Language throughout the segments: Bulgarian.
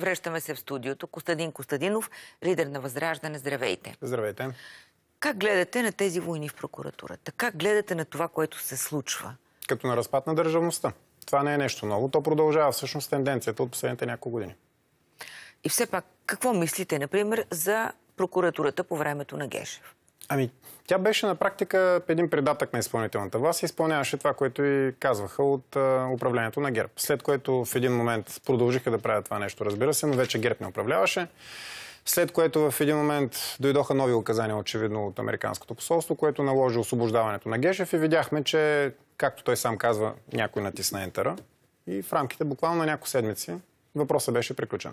Връщаме се в студиото. Костадин Костадинов, лидер на Възраждане. Здравейте. Здравейте. Как гледате на тези войни в прокуратурата? Как гледате на това, което се случва? Като на разпад на държавността. Това не е нещо ново. То продължава всъщност тенденцията от последните няколко години. И все пак, какво мислите, например, за прокуратурата по времето на Гешев? Ами, тя беше на практика един предатък на изпълнителната власт и изпълняваше това, което и казваха от а, управлението на ГЕРБ. След което в един момент продължиха да правят това нещо, разбира се, но вече ГЕРБ не управляваше. След което в един момент дойдоха нови указания, очевидно, от Американското посолство, което наложи освобождаването на Гешев и видяхме, че, както той сам казва, някой натисна ентера и в рамките буквално на няколко седмици въпросът беше приключен.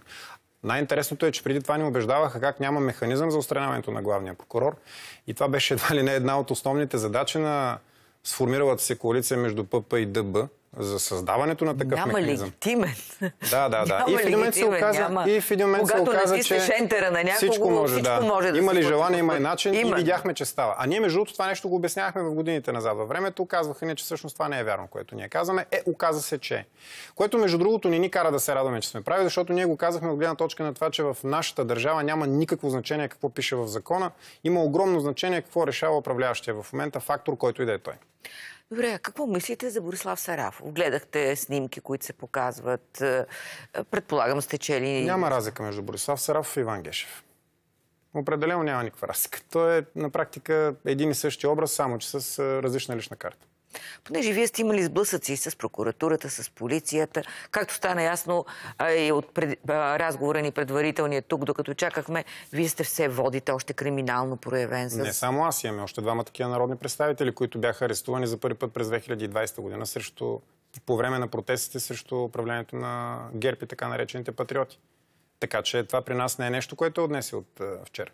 Най-интересното е, че преди това ни убеждаваха как няма механизъм за устраняването на главния прокурор. И това беше едва ли не една от основните задачи на сформиралата се коалиция между ПП и ДБ, за създаването на такъв няма механизъм. легитимен. Да, да, да. Няма и в един момент се оказа, няма... и в един момент Когато се оказа че шентера на някого, всичко може, всичко да. може да Има ли желание, има и начин има. и видяхме, че става. А ние между другото това нещо го обяснявахме в годините назад във времето. Казваха ни, че всъщност това не е вярно, което ние казваме. Е, оказа се, че. Е. Което между другото не ни кара да се радваме, че сме прави, защото ние го казахме от гледна точка на това, че в нашата държава няма никакво значение какво пише в закона. Има огромно значение какво решава управляващия в момента фактор, който и да е той. Добре, какво мислите за Борислав Сарафов? Гледахте снимки, които се показват. Е, е, предполагам сте чели... Няма разлика между Борислав Сарафов и Иван Гешев. Определено няма никаква разлика. Той е на практика един и същи образ, само че с е, различна лична карта. Понеже вие сте имали сблъсъци с прокуратурата, с полицията, както стана ясно а, и от пред, а, разговора ни предварителния тук, докато чакахме, вие сте все водите още криминално проявен. С... Не само аз имаме още двама такива народни представители, които бяха арестувани за първи път през 2020 година срещу, по време на протестите срещу управлението на ГЕРБ и така наречените патриоти. Така че това при нас не е нещо, което е отнесе от а, вчера.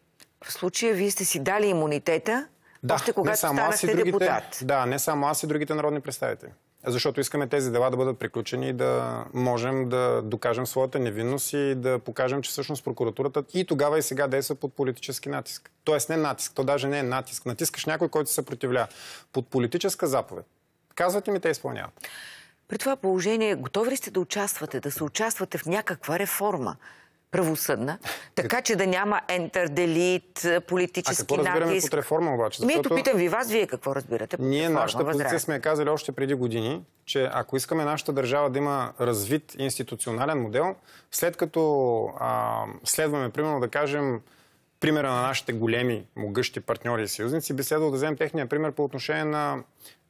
В случая вие сте си дали имунитета да, Още когато станахте другите, депутат. Да, не само аз и другите народни представители. Защото искаме тези дела да бъдат приключени и да можем да докажем своята невинност и да покажем, че всъщност прокуратурата и тогава и сега действа под политически натиск. Тоест не натиск, то даже не е натиск. Натискаш някой, който се съпротивля. Под политическа заповед. Казват ми те изпълняват. При това положение готови ли сте да участвате, да се участвате в някаква реформа? правосъдна, така че да няма делит политически натиск. А какво разбираме под реформа обаче? Ами Защото... Ми питам ви вас, вие какво разбирате под Ние реформа, нашата позиция сме казали още преди години, че ако искаме нашата държава да има развит институционален модел, след като а, следваме, примерно да кажем, примера на нашите големи, могъщи партньори и съюзници, би следвало да вземем техния пример по отношение на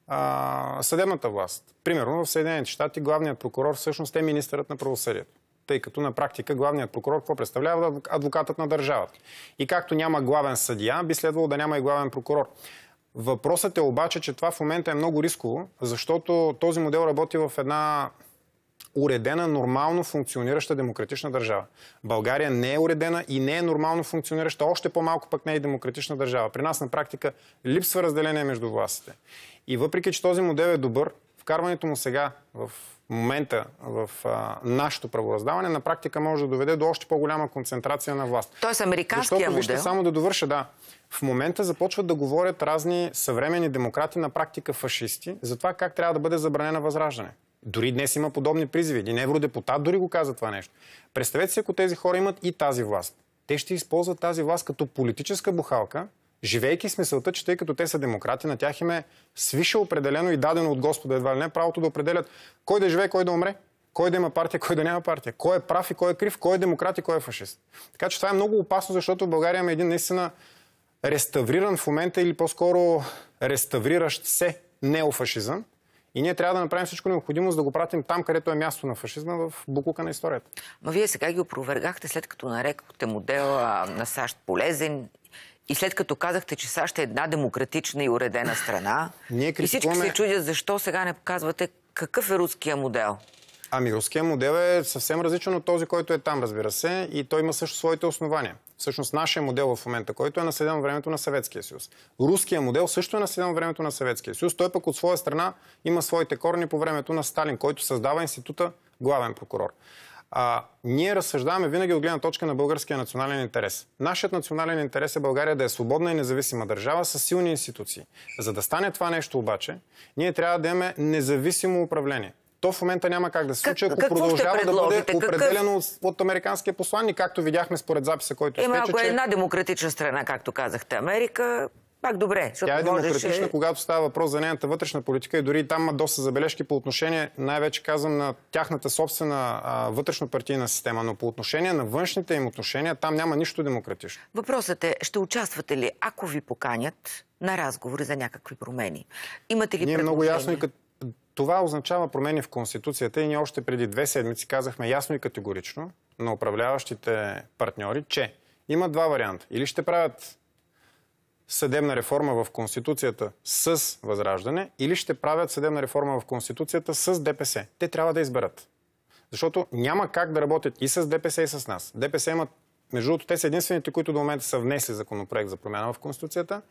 а, съдебната власт. Примерно в Съединените щати главният прокурор всъщност е министърът на правосъдието тъй като на практика главният прокурор какво представлява адвокатът на държавата. И както няма главен съдия, би следвало да няма и главен прокурор. Въпросът е обаче, че това в момента е много рисково, защото този модел работи в една уредена, нормално функционираща демократична държава. България не е уредена и не е нормално функционираща, още по-малко пък не е демократична държава. При нас на практика липсва разделение между властите. И въпреки, че този модел е добър, вкарването му сега, в момента, в а, нашето правораздаване, на практика може да доведе до още по-голяма концентрация на власт. Тоест американския Защото, вижте, само да довърша, да. В момента започват да говорят разни съвремени демократи, на практика фашисти, за това как трябва да бъде забранена възраждане. Дори днес има подобни призиви. Един евродепутат дори го каза това нещо. Представете си, ако тези хора имат и тази власт. Те ще използват тази власт като политическа бухалка, живейки с мисълта, че тъй като те са демократи, на тях им е свише определено и дадено от Господа едва ли не правото да определят кой да живее, кой да умре, кой да има партия, кой да няма партия, кой е прав и кой е крив, кой е демократ и кой е фашист. Така че това е много опасно, защото в България има един наистина реставриран в момента или по-скоро реставриращ се неофашизъм, и ние трябва да направим всичко необходимо, за да го пратим там, където е място на фашизма, в буклука на историята. Ма вие сега ги опровергахте, след като нарекохте модела на САЩ полезен и след като казахте, че САЩ е една демократична и уредена страна, Ние критикуваме... и всички се чудят защо сега не показвате какъв е руския модел. Ами руския модел е съвсем различен от този, който е там, разбира се, и той има също своите основания. Всъщност нашия модел в момента, който е наследен времето на Съветския съюз. Руския модел също е наследен времето на Съветския съюз. Той пък от своя страна има своите корни по времето на Сталин, който създава института главен прокурор. А, ние разсъждаваме винаги от гледна точка на българския национален интерес. Нашият национален интерес е България да е свободна и независима държава с силни институции. За да стане това нещо обаче, ние трябва да имаме независимо управление. То в момента няма как да се случи, ако продължава да бъде определено от, от американския посланник, както видяхме според записа, който е Ема, ако е че... една демократична страна, както казахте, Америка, пак добре. Тя е демократична, можеше... когато става въпрос за нейната вътрешна политика и дори там има доста забележки по отношение, най-вече казвам, на тяхната собствена а, вътрешно-партийна система, но по отношение на външните им отношения, там няма нищо демократично. Въпросът е, ще участвате ли, ако ви поканят на разговори за някакви промени? Имате ли Ние много ясно и като това означава промени в Конституцията и ние още преди две седмици казахме ясно и категорично на управляващите партньори, че има два варианта. Или ще правят съдебна реформа в Конституцията с Възраждане или ще правят съдебна реформа в Конституцията с ДПС. Те трябва да изберат. Защото няма как да работят и с ДПС, и с нас. ДПС имат, между другото, те са единствените, които до момента са внесли законопроект за промяна в Конституцията.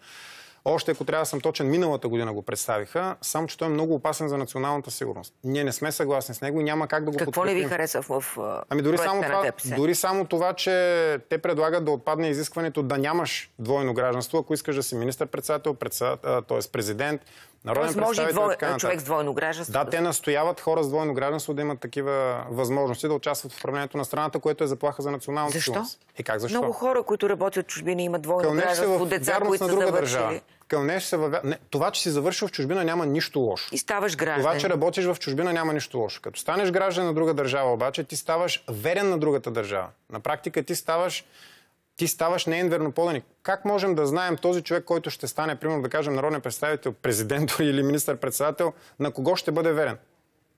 Още ако трябва да съм точен, миналата година го представиха, само че той е много опасен за националната сигурност. Ние не сме съгласни с него и няма как да го подкрепим. Какво не ви хареса в ами дори само, това, дори само това, че те предлагат да отпадне изискването да нямаш двойно гражданство, ако искаш да си министър-председател, председател, т.е. президент, Народен Тоест, може и двой... човек с двойно гражданство. Да, те настояват хора с двойно гражданство да имат такива възможности да участват в управлението на страната, което е заплаха за националната защо? сигурност. И как защо? Много хора, които работят в чужбина, имат двойно Кълнеш гражданство, в... деца, които са завършили. Държава. Кълнеш се във... не, това, че си завършил в чужбина, няма нищо лошо. И ставаш граждан. Това, че работиш в чужбина, няма нищо лошо. Като станеш граждан на друга държава, обаче ти ставаш верен на другата държава. На практика ти ставаш ти ставаш неин верноподаник. Как можем да знаем този човек, който ще стане, примерно да кажем, народен представител, президент или министър-председател, на кого ще бъде верен?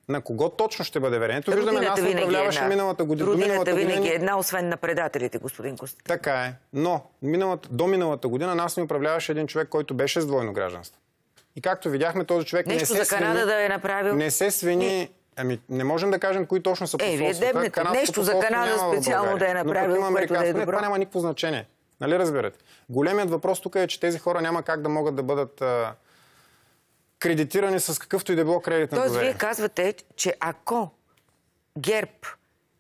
На кого точно ще бъде верен? Ето виждаме, нас е управляваше миналата година. Родината миналата винаги година... е една, освен на предателите, господин Костин. Така е. Но миналата, до миналата година нас ни управляваше един човек, който беше с двойно гражданство. И както видяхме, този човек Нещо не се за свини, да е направил. Не се свини Ами, не можем да кажем кои точно са посолствата. Е, вие нещо за Канада специално да е направил, което да е добро. Това няма никакво значение. Нали разбирате? Големият въпрос тук е, че тези хора няма как да могат да бъдат а, кредитирани с какъвто и да било кредит на Тоест, доверие. вие казвате, че ако ГЕРБ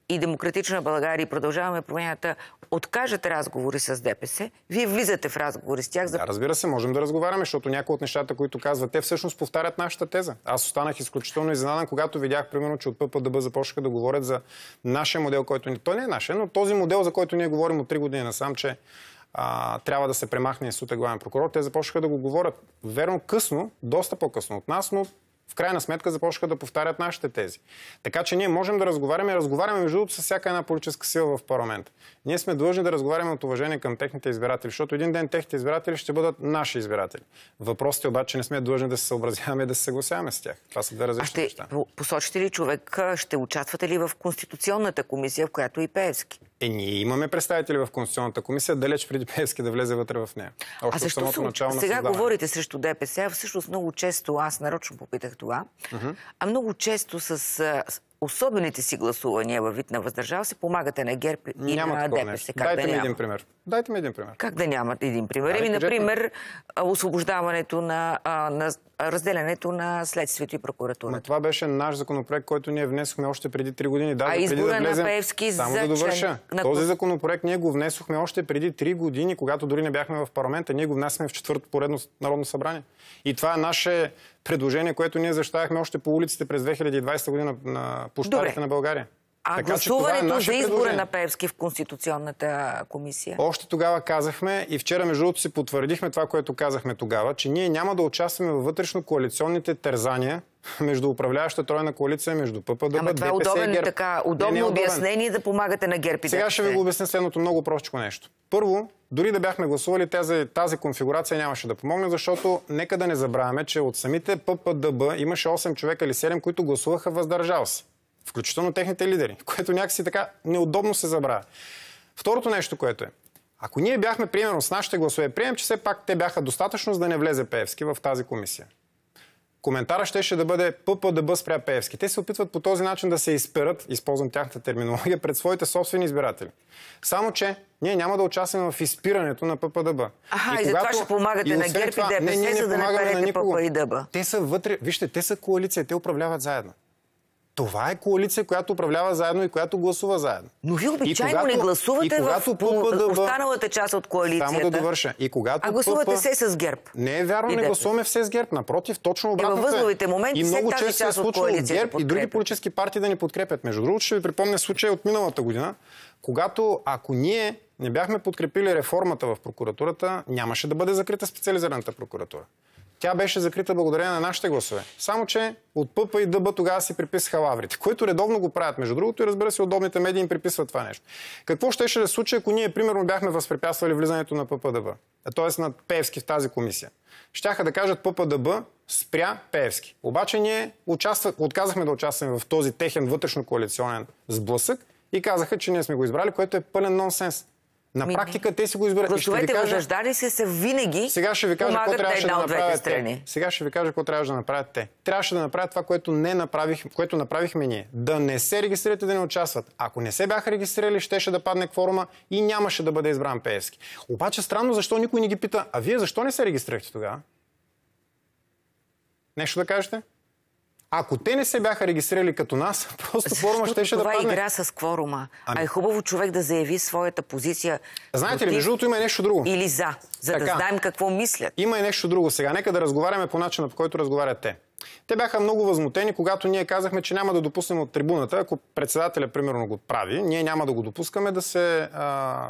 и Демократична България и продължаваме промяната откажат разговори с ДПС, вие влизате в разговори с тях. За... Да, разбира се, можем да разговаряме, защото някои от нещата, които казват, те всъщност повтарят нашата теза. Аз останах изключително изненадан, когато видях, примерно, че от ППДБ започнаха да говорят за нашия модел, който ни... Той не е нашия, но този модел, за който ние говорим от 3 години насам, че а, трябва да се премахне института е главен прокурор. Те започнаха да го говорят, верно, късно, доста по-късно от нас, но в крайна сметка започнаха да повтарят нашите тези. Така че ние можем да разговаряме. и Разговаряме между другото с всяка една политическа сила в парламента. Ние сме длъжни да разговаряме от уважение към техните избиратели, защото един ден техните избиратели ще бъдат наши избиратели. Въпросът е обаче, не сме длъжни да се съобразяваме и да се съгласяваме с тях. Това са две да различни неща. Посочите ли човек, ще участвате ли в Конституционната комисия, в която е и Пеевски? Е, ние имаме представители в Конституционната комисия, далеч преди Певски да влезе вътре в нея. Още а защо самото начало на сега създаване. говорите срещу ДПС, а всъщност много често, аз нарочно попитах това, uh-huh. а много често с особените си гласувания във вид на въздържава се, помагате на ГЕРБ и няма на ДПС. Как Дайте да ми няма? един пример. Дайте ми един пример. Как да нямат един пример? Еми, например, освобождаването на, на разделянето на следствието и прокуратурата. Но това беше наш законопроект, който ние внесохме още преди 3 години. Да, а избора да влезем... на Певски Само да довърша. На... Този законопроект ние го внесохме още преди 3 години, когато дори не бяхме в парламента. Ние го внасяме в четвърто поредно Народно събрание. И това е наше предложение, което ние защитавахме още по улиците през 2020 година на площадите на България. А така, гласуването е за избора на Певски в Конституционната комисия? Още тогава казахме и вчера между другото си потвърдихме това, което казахме тогава, че ние няма да участваме във вътрешно коалиционните тързания между управляваща тройна коалиция, между ППДБ, Ама това е удобен, ГЕРБ... така, е удобно обяснение да помагате на ГЕРБ и Сега ще ви го обясня следното много простичко нещо. Първо, дори да бяхме гласували тази, тази конфигурация нямаше да помогне, защото нека да не забравяме, че от самите ППДБ имаше 8 човека или 7, които гласуваха въздържал се. Включително техните лидери, което някакси така неудобно се забравя. Второто нещо, което е. Ако ние бяхме, примерно, с нашите гласове, прием, че все пак те бяха достатъчно, за да не влезе Певски в тази комисия. Коментара ще, ще да бъде ППДБ спря Певски. Те се опитват по този начин да се изперат, използвам тяхната терминология, пред своите собствени избиратели. Само, че ние няма да участваме в изпирането на ППДБ. Аха, и, и когато... за това ще помагате на ГЕРБ и ДПС, за да не парете ПП и ДБ. Те са вътре, вижте, те са коалиция, те управляват заедно. Това е коалиция, която управлява заедно и която гласува заедно. Но вие обичайно когато, не гласувате и когато в останалата част от коалицията. Само да довърша. И когато а гласувате ПП... се с ГЕРБ. Не е вярно, не гласуваме все с ГЕРБ. Напротив, точно е, обратно. Е, възловите моменти и много често се е случвало ГЕРБ и други политически партии да ни подкрепят. Между другото, ще ви припомня случая от миналата година, когато ако ние не бяхме подкрепили реформата в прокуратурата, нямаше да бъде закрита специализираната прокуратура тя беше закрита благодарение на нашите гласове. Само, че от ПП и ДБ тогава си приписаха лаврите, които редовно го правят, между другото, и разбира се, удобните медии им приписват това нещо. Какво ще, ще да случи, ако ние, примерно, бяхме възпрепятствали влизането на ППДБ, т.е. на Певски в тази комисия? Щяха да кажат ППДБ спря Певски. Обаче ние отказахме да участваме в този техен вътрешно коалиционен сблъсък и казаха, че ние сме го избрали, което е пълен нонсенс. На ми, практика те си го избират. Гласовете кажа... се са винаги Сега ще ви кажа какво трябваше да направят те. Сега ще ви кажа какво трябваше да направят те. Трябваше да направят това, което, не направих, което направихме ние. Да не се регистрират и да не участват. Ако не се бяха регистрирали, щеше да падне кворума и нямаше да бъде избран Пески. Обаче странно, защо никой не ги пита, а вие защо не се регистрирахте тогава? Нещо да кажете? Ако те не се бяха регистрирали като нас, просто форума ще, ще да падне. Това е игра с кворума. Ами... А е хубаво човек да заяви своята позиция. Знаете ли, между другото има и нещо друго. Или за, за така. да знаем какво мислят. Има и нещо друго. Сега нека да разговаряме по начина, по който разговарят те. Те бяха много възмутени, когато ние казахме, че няма да допуснем от трибуната, ако председателя, примерно, го прави, ние няма да го допускаме да се а,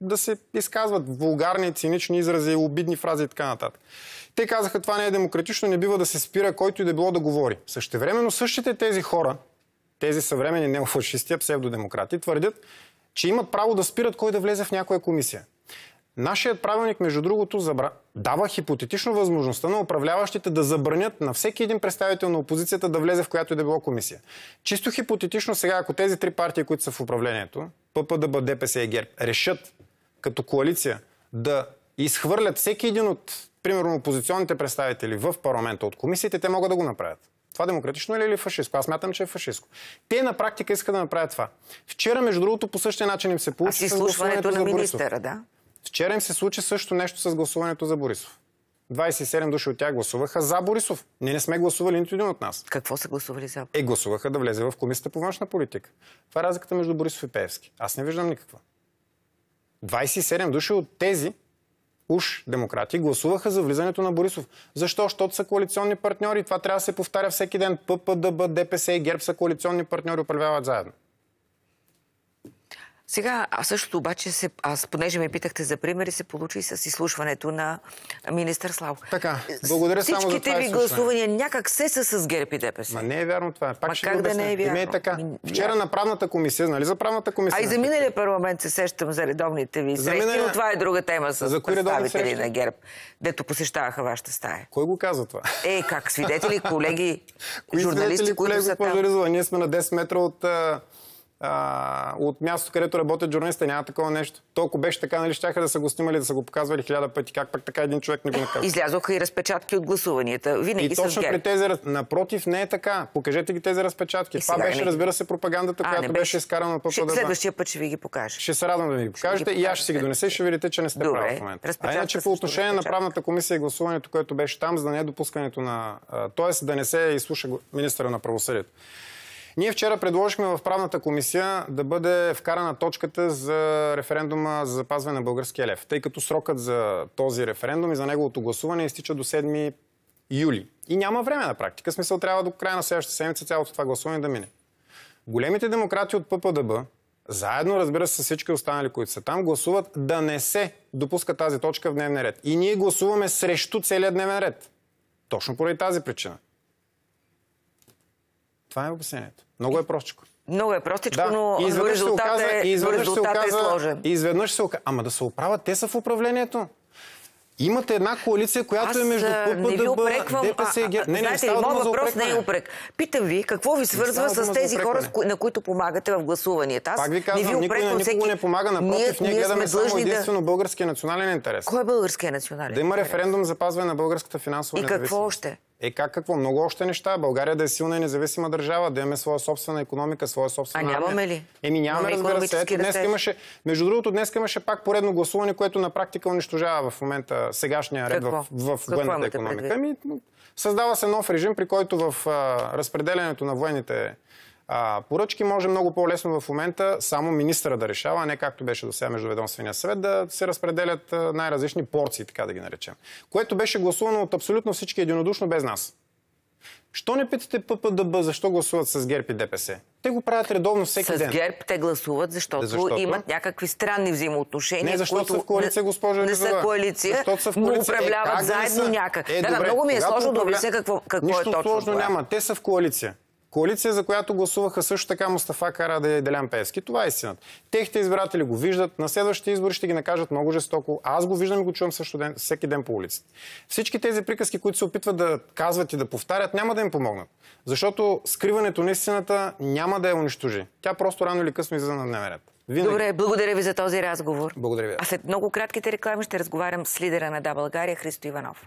да се изказват вулгарни, цинични изрази, обидни фрази и така нататък. Те казаха, това не е демократично, не бива да се спира който и да било да говори. Същевременно същите тези хора, тези съвремени неофашисти, псевдодемократи, твърдят, че имат право да спират кой да влезе в някоя комисия. Нашият правилник, между другото, забра... дава хипотетично възможността на управляващите да забранят на всеки един представител на опозицията да влезе в която и да било комисия. Чисто хипотетично сега, ако тези три партии, които са в управлението, ППДБ, ДПС и ГЕРБ, решат като коалиция да изхвърлят всеки един от, примерно, опозиционните представители в парламента от комисиите, те могат да го направят. Това демократично ли е фашистко? Аз мятам, че е фашистко. Те на практика искат да направят това. Вчера, между другото, по същия начин им се получи. с гласуването на министъра, да? Вчера им се случи също нещо с гласуването за Борисов. 27 души от тях гласуваха за Борисов. Ние не сме гласували нито един от нас. Какво са гласували за? Е, гласуваха да влезе в комисията по външна политика. Това е разликата между Борисов и Пеевски. Аз не виждам никаква. 27 души от тези уж демократи гласуваха за влизането на Борисов. Защо? Защото са коалиционни партньори. Това трябва да се повтаря всеки ден. ППДБ, ДПС и ГЕРБ са коалиционни партньори, управляват заедно. Сега, а също обаче, се, аз, понеже ме питахте за примери, се получи и с изслушването на министър Слав. Така, благодаря Всичките само за това ви гласувания някак се са с ГЕРБ и ДПС. Ма не е вярно това. Пак Ма ще как да не е, ами е вярно? Не е така. Ами, Вчера на правната комисия, нали за правната комисия? А и за миналия парламент се сещам за редовните ви срещи, миналия... но това е друга тема с за представители на ГЕРБ, дето посещаваха вашата стая. Кой го каза това? Е, как свидетели, колеги, журналисти, които са там. Ние сме на 10 метра от а, от място, където работят журналистите, няма такова нещо. Толкова беше така, нали, щяха да са го снимали, да са го показвали хиляда пъти. Как пък така един човек не го наказва? Излязоха и разпечатки от гласуванията. Винаги и точно при тези... Напротив, не е така. Покажете ги тези разпечатки. И Това беше, не... разбира се, пропагандата, а, която беше... изкарана на пъпа. Следващия път ще ви ги покажа. Ще се радвам да ви ги покажете ги и аз ще си ги донеса и ще видите, че не сте прави в момента. А иначе по отношение на правната комисия и гласуването, което беше там, за да не е допускането на... Тоест да не се изслуша министра на правосъдието. Ние вчера предложихме в правната комисия да бъде вкарана точката за референдума за запазване на българския лев, тъй като срокът за този референдум и за неговото гласуване изтича до 7 юли. И няма време на практика. Смисъл трябва до края на следващата седмица цялото това гласуване да мине. Големите демократи от ППДБ, заедно, разбира се, с всички останали, които са там, гласуват да не се допуска тази точка в дневния ред. И ние гласуваме срещу целият дневен ред. Точно поради тази причина. Това е обяснението. Много е простичко. Много е простичко, да. но, и изведнъж резултат, се оказа, е, изведнъж резултат се е оказа, е сложен. И изведнъж се оказа. Ама да се оправят, те са в управлението. Имате една коалиция, която е Аз, е между ППДБ, ДПС и ГЕРБ. Не, не, знаете, не, моят въпрос не е упрек. Питам ви, какво ви свързва с тези хора, на които помагате в гласуванията? Аз Пак ви казвам, не ви никой на никого всеки... не помага. Напротив, ние, ние гледаме само единствено да... българския национален интерес. Кой е българския национален Да има референдум за пазване на българската финансова независимост. И какво още? Е как какво? Много още неща. България да е силна и независима държава, да имаме своя собствена економика, своя собствена. А нямаме ли? Еми нямаме, разбира се. Ето, днес имаше, между другото, днес имаше пак поредно гласуване, което на практика унищожава в момента сегашния ред какво? в, в военната економика. Ами, създава се нов режим, при който в а, разпределянето на военните а, поръчки може много по-лесно в момента само министъра да решава, а не както беше до сега Междуведомствения съвет, да се разпределят най-различни порции, така да ги наречем. Което беше гласувано от абсолютно всички единодушно без нас. Що не питате ППДБ защо гласуват с ГЕРБ и ДПС? Те го правят редовно всеки с ден. С ГЕРБ те гласуват, защото, е, защото, имат някакви странни взаимоотношения. Не, защото които... са в коалиция, госпожа Не, са коалиция, защото са в коалиция. но е, управляват е, заедно са? някак. Е, да, добре, много ми е сложно да обясня какво, какво е Нищо е точно сложно няма. Те са в коалиция. Коалиция, за която гласуваха също така Мустафа Карада и Делян Пески. Това е истината. Техните избиратели го виждат, на следващите избори ще ги накажат много жестоко. аз го виждам и го чувам също ден, всеки ден по улицата. Всички тези приказки, които се опитват да казват и да повтарят, няма да им помогнат. Защото скриването на истината няма да я унищожи. Тя просто рано или късно излиза на дневен ред. Винаги. Добре, благодаря ви за този разговор. Благодаря ви. А след много кратките реклами ще разговарям с лидера на Да България Христо Иванов.